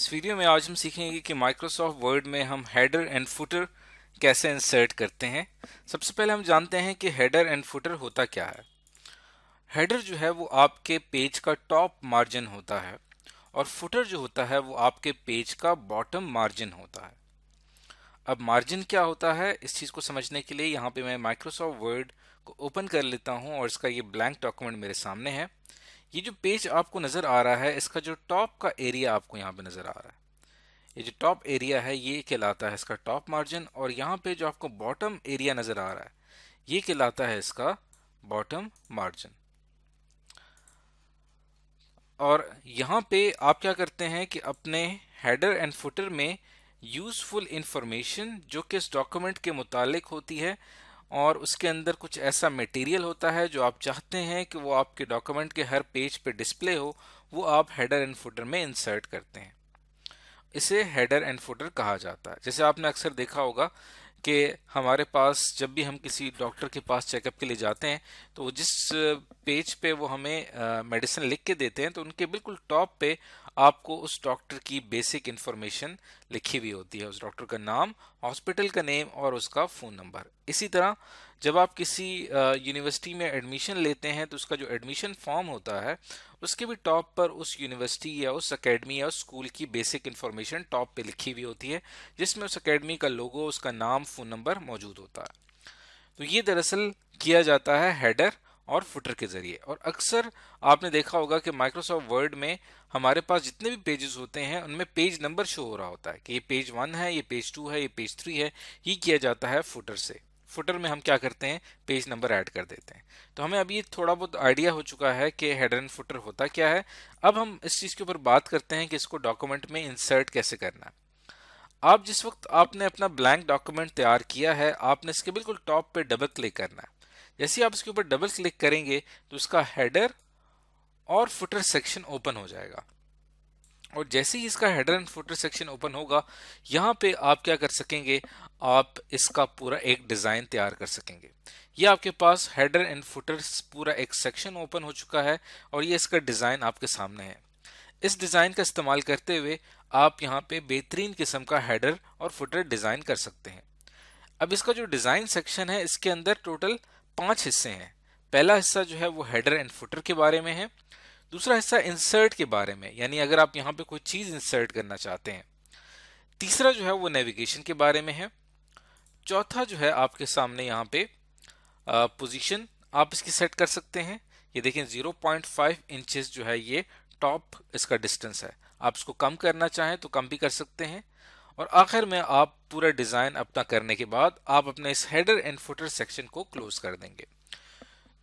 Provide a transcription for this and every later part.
इस वीडियो में आज हम सीखेंगे कि माइक्रोसॉफ्ट वर्ड में हम हेडर एंड फुटर कैसे इंसर्ट करते हैं सबसे पहले हम जानते हैं कि हेडर एंड फुटर होता क्या है हेडर जो है वो आपके पेज का टॉप मार्जिन होता है और फुटर जो होता है वो आपके पेज का बॉटम मार्जिन होता है अब मार्जिन क्या होता है इस चीज़ को समझने के लिए यहाँ पे मैं माइक्रोसॉफ्ट वर्ड को ओपन कर लेता हूँ और इसका ये ब्लैंक डॉक्यूमेंट मेरे सामने है ये जो पेज आपको नज़र आ रहा है इसका जो टॉप का एरिया आपको यहाँ पे नज़र आ रहा है ये जो टॉप एरिया है ये कहलाता है इसका टॉप मार्जिन और यहाँ पे जो आपको बॉटम एरिया नज़र आ रहा है ये कहलाता है इसका बॉटम मार्जिन और यहाँ पे आप क्या करते हैं कि अपने हेडर एंड फुटर में यूज़फुल इंफॉर्मेशन जो कि इस डॉक्यूमेंट के मुतालिक होती है और उसके अंदर कुछ ऐसा मटेरियल होता है जो आप चाहते हैं कि वो आपके डॉक्यूमेंट के हर पेज पे डिस्प्ले हो वो आप हेडर एंड फुटर में इंसर्ट करते हैं इसे हेडर एंड फुटर कहा जाता है जैसे आपने अक्सर देखा होगा कि हमारे पास जब भी हम किसी डॉक्टर के पास चेकअप के लिए जाते हैं तो जिस पेज पे वो हमें मेडिसिन लिख के देते हैं तो उनके बिल्कुल टॉप पे आपको उस डॉक्टर की बेसिक इन्फॉर्मेशन लिखी हुई होती है उस डॉक्टर का नाम हॉस्पिटल का नेम और उसका फ़ोन नंबर इसी तरह जब आप किसी यूनिवर्सिटी में एडमिशन लेते हैं तो उसका जो एडमिशन फॉर्म होता है उसके भी टॉप पर उस यूनिवर्सिटी या उस अकेडमी या उस स्कूल की बेसिक इन्फॉर्मेशन टॉप पे लिखी हुई होती है जिसमें उस अकेडमी का लोगो उसका नाम फ़ोन नंबर मौजूद होता है तो ये दरअसल किया जाता है हेडर और फुटर के ज़रिए और अक्सर आपने देखा होगा कि माइक्रोसॉफ्ट वर्ड में हमारे पास जितने भी पेजेस होते हैं उनमें पेज नंबर शो हो रहा होता है कि ये पेज वन है ये पेज टू है ये पेज थ्री है ये किया जाता है फुटर से फुटर में हम क्या करते हैं पेज नंबर ऐड कर देते हैं तो हमें अभी थोड़ा बहुत आइडिया हो चुका है कि हेडर एंड फुटर होता क्या है अब हम इस चीज़ के ऊपर बात करते हैं कि इसको डॉक्यूमेंट में इंसर्ट कैसे करना है आप जिस वक्त आपने अपना ब्लैंक डॉक्यूमेंट तैयार किया है आपने इसके बिल्कुल टॉप पे डबल क्लिक करना है जैसे ही आप इसके ऊपर डबल क्लिक करेंगे तो इसका हेडर और फुटर सेक्शन ओपन हो जाएगा और जैसे ही इसका header and footer section open होगा यहाँ पे आप क्या कर सकेंगे आप इसका पूरा एक डिज़ाइन तैयार कर सकेंगे ये आपके पास हेडर एंड फुटर पूरा एक सेक्शन ओपन हो चुका है और ये इसका डिज़ाइन आपके सामने है इस डिज़ाइन का इस्तेमाल करते हुए आप यहाँ पे बेहतरीन किस्म का हेडर और फुटर डिज़ाइन कर सकते हैं अब इसका जो डिज़ाइन सेक्शन है इसके अंदर टोटल पांच हिस्से हैं पहला हिस्सा जो है वो हेडर एंड फुटर के बारे में है दूसरा हिस्सा इंसर्ट के बारे में यानी अगर आप यहाँ पे कोई चीज़ इंसर्ट करना चाहते हैं तीसरा जो है वो नेविगेशन के बारे में है चौथा जो है आपके सामने यहाँ पे पोजीशन आप इसकी सेट कर सकते हैं ये देखें 0.5 इंचेस जो है ये टॉप इसका डिस्टेंस है आप इसको कम करना चाहें तो कम भी कर सकते हैं और आखिर में आप पूरा डिज़ाइन अपना करने के बाद आप अपने इस हेडर एंड फुटर सेक्शन को क्लोज कर देंगे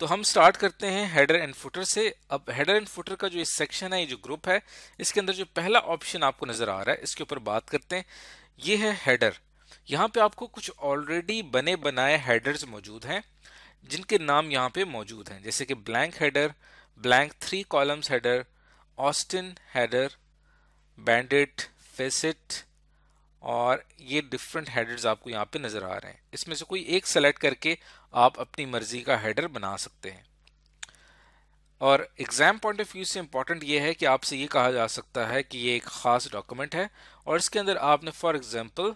तो हम स्टार्ट करते हैं हेडर एंड फुटर से अब हेडर एंड फुटर का जो इस सेक्शन है ये जो ग्रुप है इसके अंदर जो पहला ऑप्शन आपको नज़र आ रहा है इसके ऊपर बात करते हैं ये है हेडर यहाँ पे आपको कुछ ऑलरेडी बने बनाए हेडर्स मौजूद हैं जिनके नाम यहाँ पे मौजूद हैं जैसे कि blank header blank three columns header Austin header banded facet और ये डिफरेंट हेडर्स आपको यहाँ पे नज़र आ रहे हैं इसमें से कोई एक सेलेक्ट करके आप अपनी मर्ज़ी का हेडर बना सकते हैं और एग्ज़ाम पॉइंट ऑफ व्यू से इम्पॉर्टेंट ये है कि आपसे ये कहा जा सकता है कि ये एक ख़ास डॉक्यूमेंट है और इसके अंदर आपने फॉर एग्ज़ाम्पल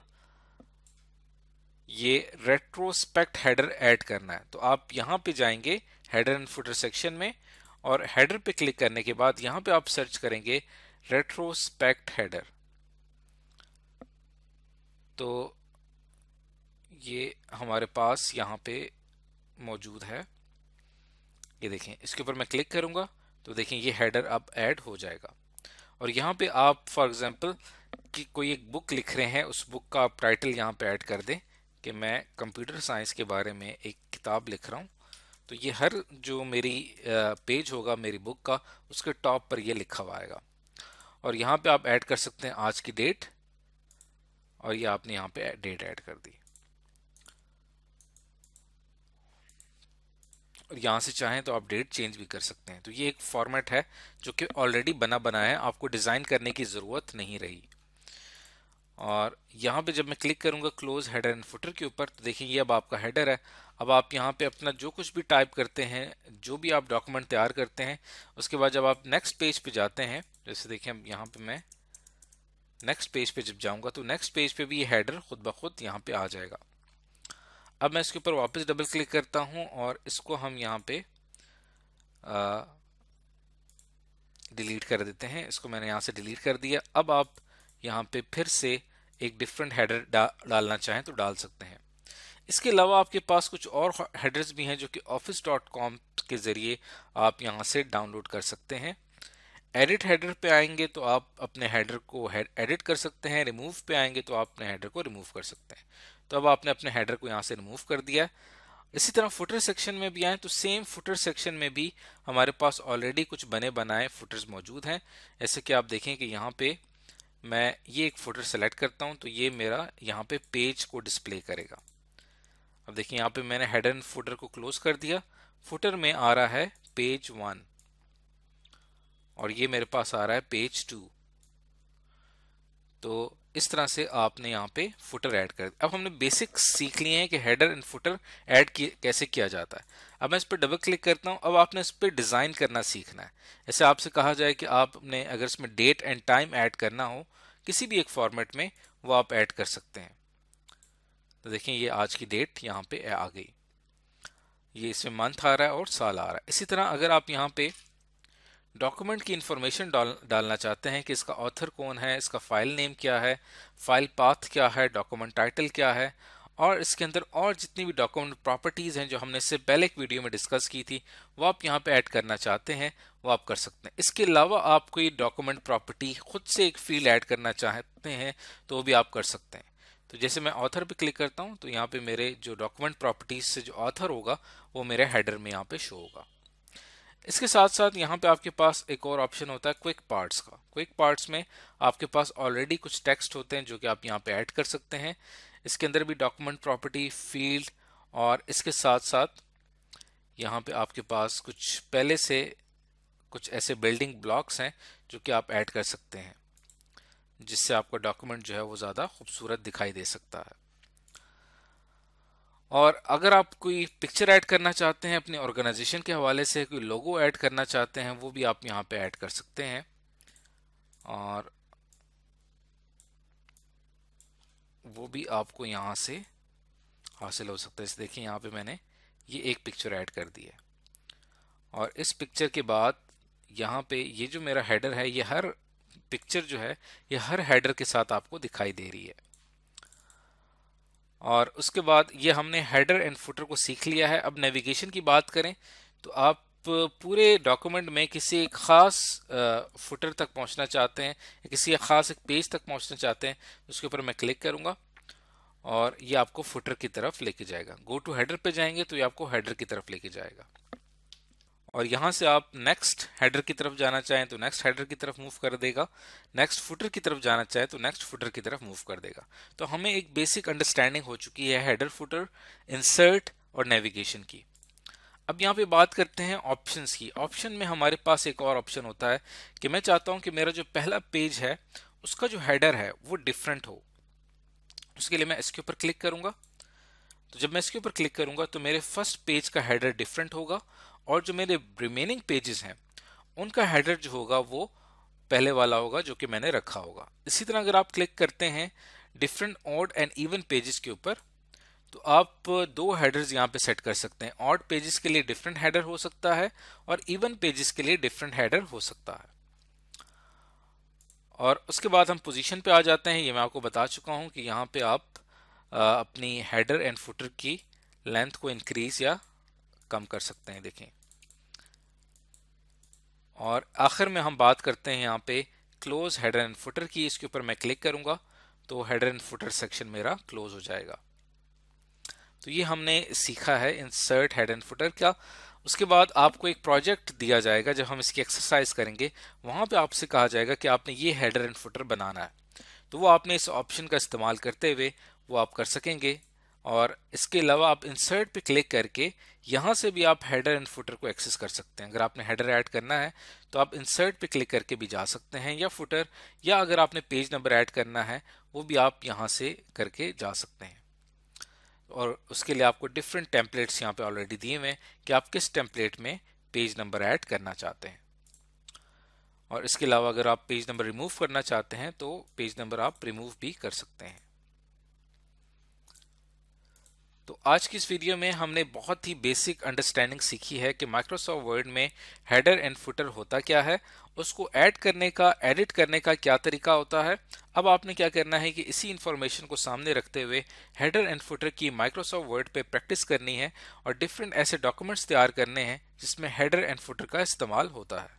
ये रेट्रोस्पेक्ट हेडर ऐड करना है तो आप यहाँ पे जाएंगे हेडर एंड फुटर सेक्शन में और हेडर पे क्लिक करने के बाद यहाँ पे आप सर्च करेंगे रेट्रोस्पेक्ट हेडर तो ये हमारे पास यहाँ पे मौजूद है ये देखें इसके ऊपर मैं क्लिक करूँगा तो देखें ये हेडर अब ऐड हो जाएगा और यहाँ पे आप फॉर एग्जांपल कि कोई एक बुक लिख रहे हैं उस बुक का आप टाइटल यहाँ पे ऐड कर दें कि मैं कंप्यूटर साइंस के बारे में एक किताब लिख रहा हूँ तो ये हर जो मेरी पेज होगा मेरी बुक का उसके टॉप पर ये लिखा हुआ आएगा और यहाँ पे आप ऐड कर सकते हैं आज की डेट और ये आपने यहाँ पे डेट ऐड कर दी और यहाँ से चाहें तो आप डेट चेंज भी कर सकते हैं तो ये एक फॉर्मेट है जो कि ऑलरेडी बना बना है आपको डिज़ाइन करने की ज़रूरत नहीं रही और यहाँ पे जब मैं क्लिक करूँगा क्लोज हेडर एंड फुटर के ऊपर तो देखिए ये अब आपका हेडर है अब आप यहाँ पे अपना जो कुछ भी टाइप करते हैं जो भी आप डॉक्यूमेंट तैयार करते हैं उसके बाद जब आप नेक्स्ट पेज पे जाते हैं जैसे देखिए यहाँ पे मैं नेक्स्ट पेज पे जब जाऊंगा तो नेक्स्ट पेज पे भी ये हेडर खुद ब खुद यहाँ पे आ जाएगा अब मैं इसके ऊपर वापस डबल क्लिक करता हूँ और इसको हम यहाँ पे डिलीट कर देते हैं इसको मैंने यहाँ से डिलीट कर दिया अब आप यहाँ पे फिर से एक डिफरेंट हेडर डा, डालना चाहें तो डाल सकते हैं इसके अलावा आपके पास कुछ और हेडर्स भी हैं जो कि ऑफिस डॉट कॉम के ज़रिए आप यहाँ से डाउनलोड कर सकते हैं एडिट हेडर पे आएंगे तो आप अपने हेडर को एडिट कर सकते हैं रिमूव पे आएंगे तो आप अपने हेडर को रिमूव कर सकते हैं तो अब आपने अपने हेडर को यहाँ से रिमूव कर दिया इसी तरह फुटर सेक्शन में भी आए तो सेम फुटर सेक्शन में भी हमारे पास ऑलरेडी कुछ बने बनाए फुटर्स मौजूद हैं जैसे कि आप देखें कि यहाँ पे मैं ये एक फुटर सेलेक्ट करता हूँ तो ये मेरा यहाँ पे पेज को डिस्प्ले करेगा अब देखिए यहाँ पे मैंने हेडर एंड फुटर को क्लोज कर दिया फुटर में आ रहा है पेज वन और ये मेरे पास आ रहा है पेज टू तो इस तरह से आपने यहाँ पे फुटर ऐड कर अब हमने बेसिक सीख लिए हैं कि हेडर एंड फुटर ऐड कैसे किया जाता है अब मैं इस पर डबल क्लिक करता हूँ अब आपने इस पर डिज़ाइन करना सीखना है ऐसे आपसे कहा जाए कि आपने अगर इसमें डेट एंड टाइम ऐड करना हो किसी भी एक फॉर्मेट में वो आप ऐड कर सकते हैं तो देखें ये आज की डेट यहाँ पे आ गई ये इसमें मंथ आ रहा है और साल आ रहा है इसी तरह अगर आप यहाँ पे डॉक्यूमेंट की इन्फॉर्मेशन डाल डालना चाहते हैं कि इसका ऑथर कौन है इसका फाइल नेम क्या है फाइल पाथ क्या है डॉक्यूमेंट टाइटल क्या है और इसके अंदर और जितनी भी डॉक्यूमेंट प्रॉपर्टीज़ हैं जो हमने इससे पहले एक वीडियो में डिस्कस की थी वो आप यहाँ पे ऐड करना चाहते हैं वो आप कर सकते हैं इसके अलावा आप कोई डॉक्यूमेंट प्रॉपर्टी खुद से एक फील्ड ऐड करना चाहते हैं तो वो भी आप कर सकते हैं तो जैसे मैं ऑथर पे क्लिक करता हूँ तो यहाँ पे मेरे जो डॉक्यूमेंट प्रॉपर्टीज़ से जो ऑथर होगा वो मेरे हेडर में यहाँ पे शो होगा इसके साथ साथ यहाँ पे आपके पास एक और ऑप्शन होता है क्विक पार्ट्स का क्विक पार्ट्स में आपके पास ऑलरेडी कुछ टेक्स्ट होते हैं जो कि आप यहाँ पे ऐड कर सकते हैं इसके अंदर भी डॉक्यूमेंट प्रॉपर्टी फील्ड और इसके साथ साथ यहाँ पे आपके पास कुछ पहले से कुछ ऐसे बिल्डिंग ब्लॉक्स हैं जो कि आप ऐड कर सकते हैं जिससे आपका डॉक्यूमेंट जो है वो ज़्यादा खूबसूरत दिखाई दे सकता है और अगर आप कोई पिक्चर ऐड करना चाहते हैं अपने ऑर्गेनाइजेशन के हवाले से कोई लोगो ऐड करना चाहते हैं वो भी आप यहाँ पे ऐड कर सकते हैं और वो भी आपको यहाँ से हासिल हो सकता है इस देखिए यहाँ पे मैंने ये एक पिक्चर ऐड कर दी है और इस पिक्चर के बाद यहाँ पे ये जो मेरा हेडर है ये हर पिक्चर जो है ये हर हेडर के साथ आपको दिखाई दे रही है और उसके बाद ये हमने हेडर एंड फुटर को सीख लिया है अब नेविगेशन की बात करें तो आप पूरे डॉक्यूमेंट में किसी एक ख़ास फुटर तक पहुंचना चाहते हैं किसी एक ख़ास एक पेज तक पहुंचना चाहते हैं उसके ऊपर मैं क्लिक करूंगा और ये आपको फुटर की तरफ लेके जाएगा गो टू हेडर पे जाएंगे तो ये आपको हेडर की तरफ लेके जाएगा और यहाँ से आप नेक्स्ट हेडर की तरफ जाना चाहें तो नेक्स्ट हेडर की तरफ मूव कर देगा नेक्स्ट फुटर की तरफ जाना चाहें तो नेक्स्ट फुटर की तरफ मूव कर देगा तो हमें एक बेसिक अंडरस्टैंडिंग हो चुकी है हेडर फुटर इंसर्ट और नेविगेशन की अब यहाँ पे बात करते हैं ऑप्शंस की ऑप्शन में हमारे पास एक और ऑप्शन होता है कि मैं चाहता हूँ कि मेरा जो पहला पेज है उसका जो हैडर है वो डिफरेंट हो उसके लिए मैं इसके ऊपर क्लिक करूँगा तो जब मैं इसके ऊपर क्लिक करूँगा तो मेरे फर्स्ट पेज का हेडर डिफरेंट होगा और जो मेरे रिमेनिंग पेजेस हैं उनका हेडर जो होगा वो पहले वाला होगा जो कि मैंने रखा होगा इसी तरह अगर आप क्लिक करते हैं different odd and even pages के ऊपर तो आप दो हेडर्स यहाँ पे सेट कर सकते हैं ऑड पेजेस के लिए डिफरेंट हेडर हो सकता है और इवन पेजेस के लिए डिफरेंट हेडर हो सकता है और उसके बाद हम पोजीशन पे आ जाते हैं ये मैं आपको बता चुका हूँ कि यहाँ पे आप अपनी हेडर एंड फुटर की लेंथ को इंक्रीज या कम कर सकते हैं देखें और आखिर में हम बात करते हैं यहाँ पे क्लोज हेडर एंड फुटर की इसके ऊपर मैं क्लिक करूँगा तो हेडर एंड फुटर सेक्शन मेरा क्लोज हो जाएगा तो ये हमने सीखा है इंसर्ट हेड एंड फुटर का उसके बाद आपको एक प्रोजेक्ट दिया जाएगा जब हम इसकी एक्सरसाइज करेंगे वहाँ पे आपसे कहा जाएगा कि आपने ये हेडर एंड फुटर बनाना है तो वो आपने इस ऑप्शन का इस्तेमाल करते हुए वो आप कर सकेंगे और इसके अलावा आप इंसर्ट पे क्लिक करके यहाँ से भी आप हेडर एंड फुटर को एक्सेस कर सकते हैं अगर आपने हेडर ऐड करना है तो आप इंसर्ट पे क्लिक करके भी जा सकते हैं या फुटर या अगर आपने पेज नंबर ऐड करना है वो भी आप यहाँ से करके जा सकते हैं और उसके लिए आपको डिफरेंट टेम्पलेट्स यहाँ पे ऑलरेडी दिए हुए हैं कि आप किस टेम्पलेट में पेज नंबर ऐड करना चाहते हैं और इसके अलावा अगर आप पेज नंबर रिमूव करना चाहते हैं तो पेज नंबर आप रिमूव भी कर सकते हैं तो आज की इस वीडियो में हमने बहुत ही बेसिक अंडरस्टैंडिंग सीखी है कि माइक्रोसॉफ्ट वर्ड में हेडर एंड फुटर होता क्या है उसको ऐड करने का एडिट करने का क्या तरीका होता है अब आपने क्या करना है कि इसी इन्फॉर्मेशन को सामने रखते हुए हेडर एंड फुटर की माइक्रोसॉफ्ट वर्ड पे प्रैक्टिस करनी है और डिफरेंट ऐसे डॉक्यूमेंट्स तैयार करने हैं जिसमें हेडर एंड फुटर का इस्तेमाल होता है